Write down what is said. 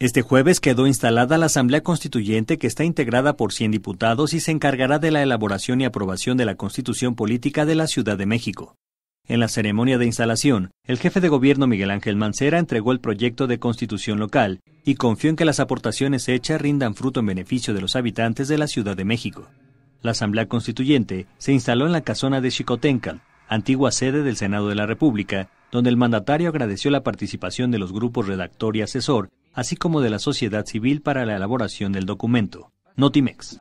Este jueves quedó instalada la Asamblea Constituyente que está integrada por 100 diputados y se encargará de la elaboración y aprobación de la Constitución Política de la Ciudad de México. En la ceremonia de instalación, el jefe de gobierno Miguel Ángel Mancera entregó el proyecto de constitución local y confió en que las aportaciones hechas rindan fruto en beneficio de los habitantes de la Ciudad de México. La Asamblea Constituyente se instaló en la casona de Xicotencal, antigua sede del Senado de la República, donde el mandatario agradeció la participación de los grupos redactor y asesor así como de la sociedad civil para la elaboración del documento. Notimex.